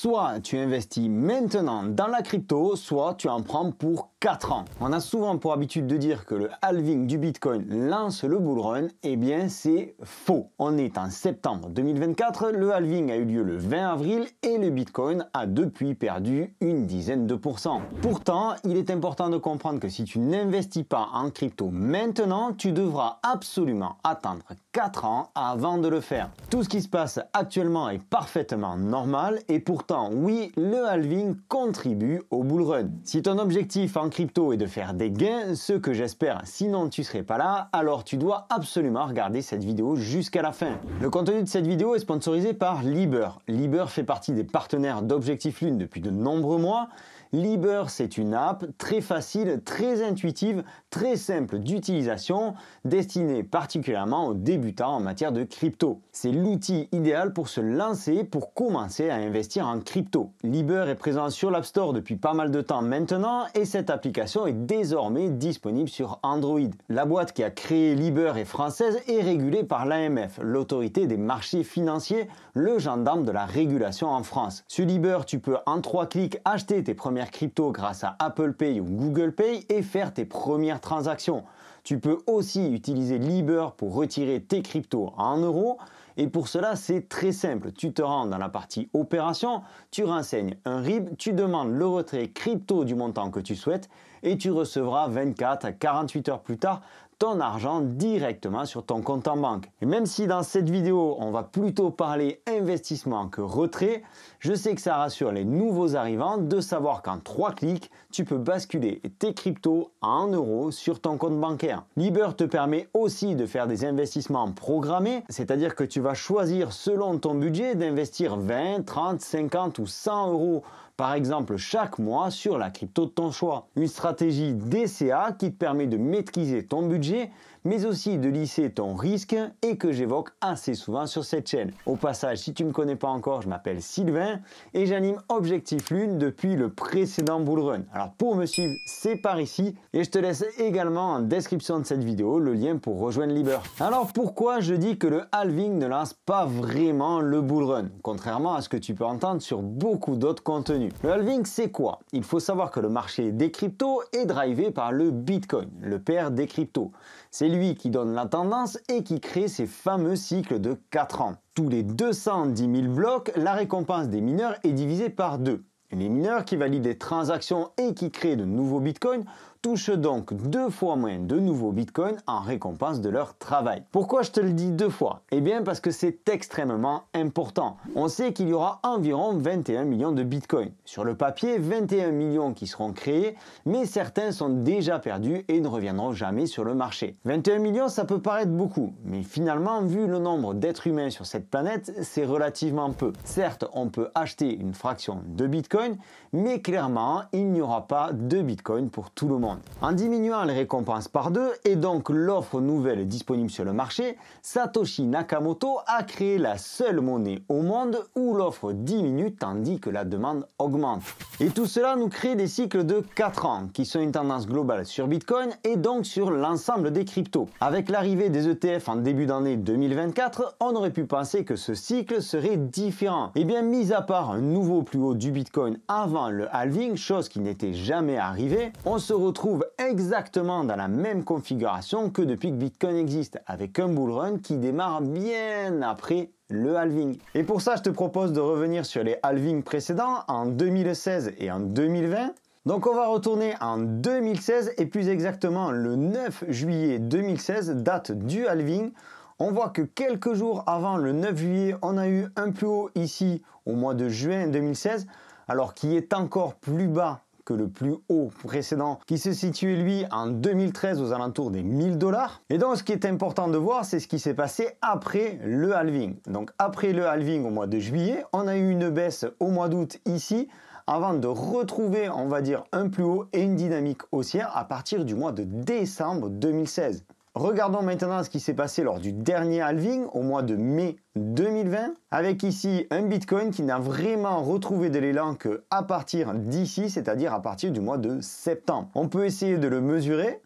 soit tu investis maintenant dans la crypto, soit tu en prends pour 4 ans. On a souvent pour habitude de dire que le halving du Bitcoin lance le bull run, eh bien c'est faux. On est en septembre 2024, le halving a eu lieu le 20 avril et le Bitcoin a depuis perdu une dizaine de pourcents. Pourtant, il est important de comprendre que si tu n'investis pas en crypto maintenant, tu devras absolument attendre 4 ans avant de le faire. Tout ce qui se passe actuellement est parfaitement normal et pourtant, oui, le halving contribue au bull run. Si ton objectif en crypto est de faire des gains, ce que j'espère, sinon tu serais pas là, alors tu dois absolument regarder cette vidéo jusqu'à la fin. Le contenu de cette vidéo est sponsorisé par Liber. Liber fait partie des partenaires d'Objectif Lune depuis de nombreux mois Liber, c'est une app très facile, très intuitive, très simple d'utilisation, destinée particulièrement aux débutants en matière de crypto. C'est l'outil idéal pour se lancer, pour commencer à investir en crypto. Liber est présent sur l'App Store depuis pas mal de temps maintenant et cette application est désormais disponible sur Android. La boîte qui a créé Liber est française et régulée par l'AMF, l'autorité des marchés financiers, le gendarme de la régulation en France. Sur Liber, tu peux en trois clics acheter tes premiers crypto grâce à Apple Pay ou Google Pay et faire tes premières transactions. Tu peux aussi utiliser Liber pour retirer tes cryptos en euros. Et pour cela, c'est très simple. Tu te rends dans la partie opération, tu renseignes un RIB, tu demandes le retrait crypto du montant que tu souhaites et tu recevras 24 à 48 heures plus tard ton argent directement sur ton compte en banque. Et même si dans cette vidéo, on va plutôt parler investissement que retrait, je sais que ça rassure les nouveaux arrivants de savoir qu'en trois clics, tu peux basculer tes cryptos en euros sur ton compte bancaire. Liber te permet aussi de faire des investissements programmés, c'est-à-dire que tu vas choisir selon ton budget d'investir 20, 30, 50 ou 100 euros par exemple chaque mois sur la crypto de ton choix. Une stratégie DCA qui te permet de maîtriser ton budget mais aussi de lisser ton risque et que j'évoque assez souvent sur cette chaîne. Au passage, si tu ne me connais pas encore, je m'appelle Sylvain et j'anime Objectif Lune depuis le précédent bullrun. Alors pour me suivre, c'est par ici et je te laisse également en description de cette vidéo le lien pour rejoindre Liber. Alors pourquoi je dis que le halving ne lance pas vraiment le bullrun, contrairement à ce que tu peux entendre sur beaucoup d'autres contenus Le halving c'est quoi Il faut savoir que le marché des cryptos est drivé par le Bitcoin, le père des cryptos. C'est c'est lui qui donne la tendance et qui crée ces fameux cycles de 4 ans. Tous les 210 000 blocs, la récompense des mineurs est divisée par 2. Les mineurs qui valident des transactions et qui créent de nouveaux bitcoins Touche donc deux fois moins de nouveaux bitcoins en récompense de leur travail. Pourquoi je te le dis deux fois Eh bien parce que c'est extrêmement important. On sait qu'il y aura environ 21 millions de bitcoins. Sur le papier, 21 millions qui seront créés, mais certains sont déjà perdus et ne reviendront jamais sur le marché. 21 millions, ça peut paraître beaucoup, mais finalement, vu le nombre d'êtres humains sur cette planète, c'est relativement peu. Certes, on peut acheter une fraction de bitcoin, mais clairement, il n'y aura pas de bitcoin pour tout le monde. En diminuant les récompenses par deux et donc l'offre nouvelle disponible sur le marché, Satoshi Nakamoto a créé la seule monnaie au monde où l'offre diminue tandis que la demande augmente. Et tout cela nous crée des cycles de 4 ans qui sont une tendance globale sur Bitcoin et donc sur l'ensemble des cryptos. Avec l'arrivée des ETF en début d'année 2024, on aurait pu penser que ce cycle serait différent. Et eh bien mis à part un nouveau plus haut du Bitcoin avant le halving, chose qui n'était jamais arrivée, on se retrouve trouve exactement dans la même configuration que depuis que Bitcoin existe, avec un bull run qui démarre bien après le halving. Et pour ça, je te propose de revenir sur les halvings précédents en 2016 et en 2020. Donc on va retourner en 2016 et plus exactement le 9 juillet 2016, date du halving. On voit que quelques jours avant le 9 juillet, on a eu un plus haut ici au mois de juin 2016, alors qui est encore plus bas que le plus haut précédent qui se situait lui en 2013 aux alentours des 1000 dollars. Et donc ce qui est important de voir, c'est ce qui s'est passé après le halving. Donc après le halving au mois de juillet, on a eu une baisse au mois d'août ici avant de retrouver, on va dire, un plus haut et une dynamique haussière à partir du mois de décembre 2016. Regardons maintenant ce qui s'est passé lors du dernier halving au mois de mai 2020 avec ici un Bitcoin qui n'a vraiment retrouvé de l'élan qu'à partir d'ici, c'est-à-dire à partir du mois de septembre. On peut essayer de le mesurer,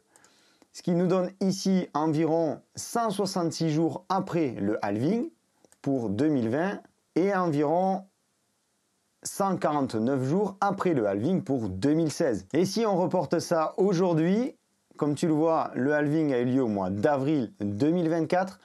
ce qui nous donne ici environ 166 jours après le halving pour 2020 et environ 149 jours après le halving pour 2016. Et si on reporte ça aujourd'hui, comme tu le vois, le halving a eu lieu au mois d'avril 2024.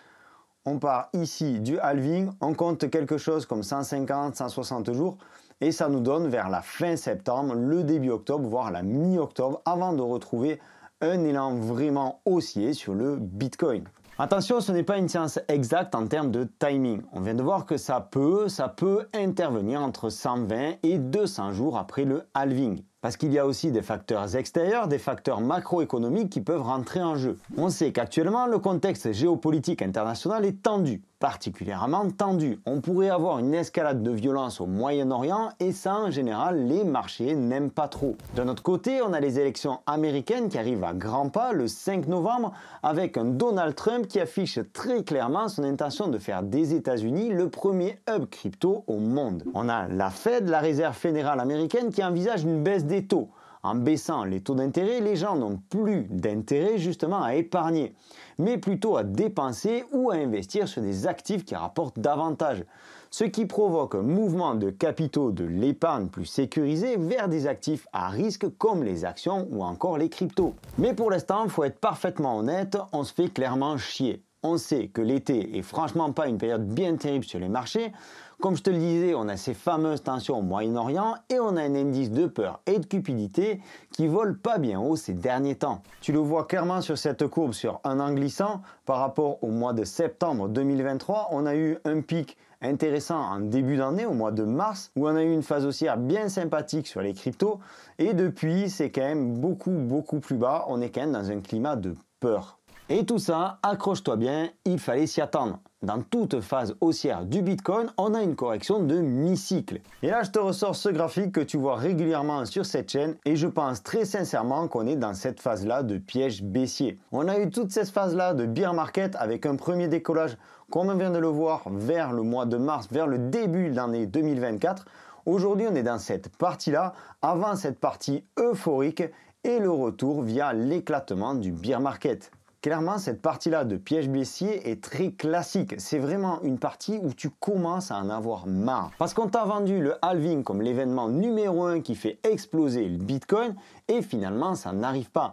On part ici du halving, on compte quelque chose comme 150, 160 jours et ça nous donne vers la fin septembre, le début octobre, voire la mi-octobre, avant de retrouver un élan vraiment haussier sur le Bitcoin. Attention, ce n'est pas une science exacte en termes de timing. On vient de voir que ça peut, ça peut intervenir entre 120 et 200 jours après le halving. Parce qu'il y a aussi des facteurs extérieurs, des facteurs macroéconomiques qui peuvent rentrer en jeu. On sait qu'actuellement, le contexte géopolitique international est tendu particulièrement tendu. On pourrait avoir une escalade de violence au Moyen-Orient et ça, en général, les marchés n'aiment pas trop. De notre côté, on a les élections américaines qui arrivent à grands pas le 5 novembre avec un Donald Trump qui affiche très clairement son intention de faire des États-Unis le premier hub crypto au monde. On a la Fed, la Réserve fédérale américaine, qui envisage une baisse des taux. En baissant les taux d'intérêt, les gens n'ont plus d'intérêt justement à épargner, mais plutôt à dépenser ou à investir sur des actifs qui rapportent davantage, ce qui provoque un mouvement de capitaux de l'épargne plus sécurisé vers des actifs à risque comme les actions ou encore les cryptos. Mais pour l'instant, faut être parfaitement honnête, on se fait clairement chier on sait que l'été est franchement pas une période bien terrible sur les marchés. Comme je te le disais, on a ces fameuses tensions au Moyen-Orient et on a un indice de peur et de cupidité qui vole pas bien haut ces derniers temps. Tu le vois clairement sur cette courbe sur un an glissant par rapport au mois de septembre 2023, on a eu un pic intéressant en début d'année, au mois de mars, où on a eu une phase haussière bien sympathique sur les cryptos. Et depuis, c'est quand même beaucoup, beaucoup plus bas. On est quand même dans un climat de peur. Et tout ça, accroche-toi bien, il fallait s'y attendre. Dans toute phase haussière du Bitcoin, on a une correction de mi-cycle. Et là, je te ressors ce graphique que tu vois régulièrement sur cette chaîne et je pense très sincèrement qu'on est dans cette phase-là de piège baissier. On a eu toute cette phase-là de beer market avec un premier décollage, comme on vient de le voir, vers le mois de mars, vers le début de l'année 2024. Aujourd'hui, on est dans cette partie-là, avant cette partie euphorique et le retour via l'éclatement du beer market clairement, cette partie-là de piège baissier est très classique. C'est vraiment une partie où tu commences à en avoir marre. Parce qu'on t'a vendu le halving comme l'événement numéro 1 qui fait exploser le Bitcoin et finalement, ça n'arrive pas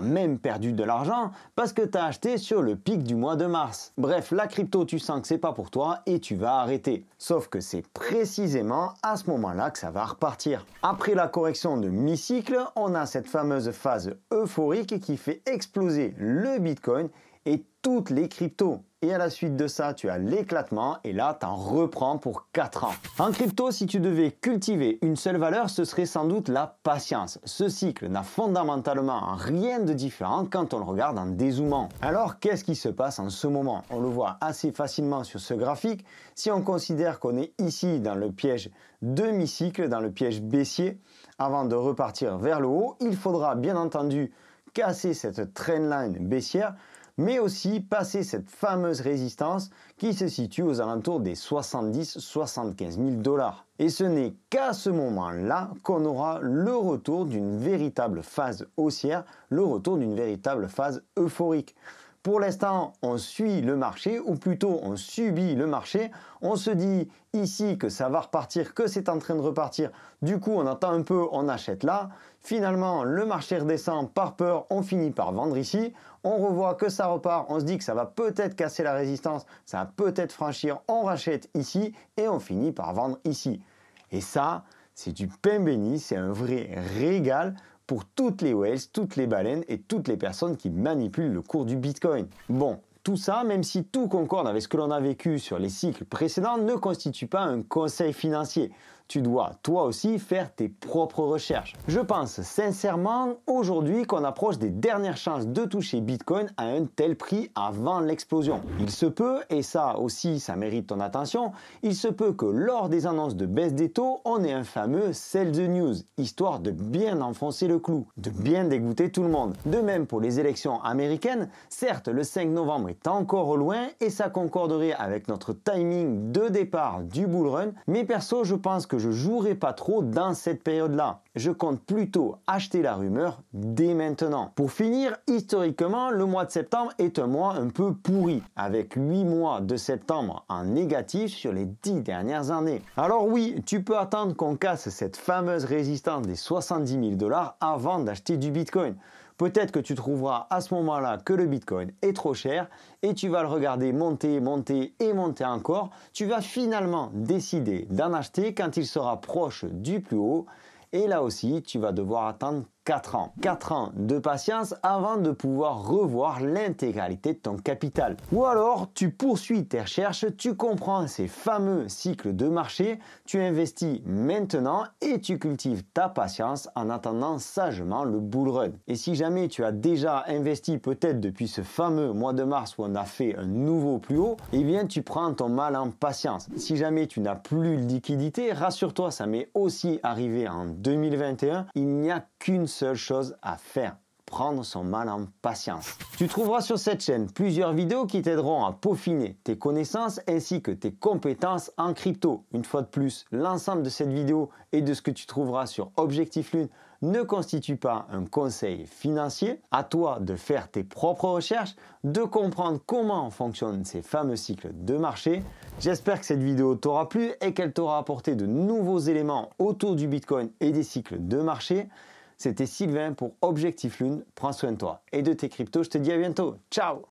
même perdu de l'argent parce que t'as acheté sur le pic du mois de mars. Bref, la crypto, tu sens que c'est pas pour toi et tu vas arrêter. Sauf que c'est précisément à ce moment-là que ça va repartir. Après la correction de mi-cycle, on a cette fameuse phase euphorique qui fait exploser le Bitcoin et toutes les cryptos. Et à la suite de ça, tu as l'éclatement et là, tu en reprends pour 4 ans. En crypto, si tu devais cultiver une seule valeur, ce serait sans doute la patience. Ce cycle n'a fondamentalement rien de différent quand on le regarde en dézoomant. Alors, qu'est-ce qui se passe en ce moment On le voit assez facilement sur ce graphique. Si on considère qu'on est ici dans le piège demi-cycle, dans le piège baissier, avant de repartir vers le haut, il faudra bien entendu casser cette trendline baissière mais aussi passer cette fameuse résistance qui se situe aux alentours des 70-75 000 dollars. Et ce n'est qu'à ce moment-là qu'on aura le retour d'une véritable phase haussière, le retour d'une véritable phase euphorique. Pour l'instant, on suit le marché, ou plutôt on subit le marché. On se dit ici que ça va repartir, que c'est en train de repartir. Du coup, on attend un peu, on achète là. Finalement, le marché redescend par peur, on finit par vendre ici. On revoit que ça repart, on se dit que ça va peut-être casser la résistance, ça va peut-être franchir, on rachète ici et on finit par vendre ici. Et ça, c'est du pain béni, c'est un vrai régal pour toutes les whales, toutes les baleines et toutes les personnes qui manipulent le cours du Bitcoin. Bon, tout ça, même si tout concorde avec ce que l'on a vécu sur les cycles précédents, ne constitue pas un conseil financier tu dois toi aussi faire tes propres recherches. Je pense sincèrement aujourd'hui qu'on approche des dernières chances de toucher Bitcoin à un tel prix avant l'explosion. Il se peut, et ça aussi ça mérite ton attention, il se peut que lors des annonces de baisse des taux, on ait un fameux sell the news, histoire de bien enfoncer le clou, de bien dégoûter tout le monde. De même pour les élections américaines, certes le 5 novembre est encore au loin et ça concorderait avec notre timing de départ du bull run, mais perso je pense que que je jouerai pas trop dans cette période-là. Je compte plutôt acheter la rumeur dès maintenant. Pour finir, historiquement, le mois de septembre est un mois un peu pourri, avec 8 mois de septembre en négatif sur les 10 dernières années. Alors oui, tu peux attendre qu'on casse cette fameuse résistance des 70 000 dollars avant d'acheter du Bitcoin. Peut-être que tu trouveras à ce moment-là que le Bitcoin est trop cher et tu vas le regarder monter, monter et monter encore. Tu vas finalement décider d'en acheter quand il sera proche du plus haut. Et là aussi, tu vas devoir attendre 4 ans. 4 ans de patience avant de pouvoir revoir l'intégralité de ton capital. Ou alors, tu poursuis tes recherches, tu comprends ces fameux cycles de marché, tu investis maintenant et tu cultives ta patience en attendant sagement le bull run. Et si jamais tu as déjà investi peut-être depuis ce fameux mois de mars où on a fait un nouveau plus haut, eh bien tu prends ton mal en patience. Si jamais tu n'as plus de liquidité, rassure-toi, ça m'est aussi arrivé en 2021, il n'y a qu'une seule chose à faire prendre son mal en patience. Tu trouveras sur cette chaîne plusieurs vidéos qui t'aideront à peaufiner tes connaissances ainsi que tes compétences en crypto. Une fois de plus, l'ensemble de cette vidéo et de ce que tu trouveras sur Objectif Lune ne constitue pas un conseil financier. À toi de faire tes propres recherches, de comprendre comment fonctionnent ces fameux cycles de marché. J'espère que cette vidéo t'aura plu et qu'elle t'aura apporté de nouveaux éléments autour du Bitcoin et des cycles de marché. C'était Sylvain pour Objectif Lune. Prends soin de toi et de tes cryptos. Je te dis à bientôt. Ciao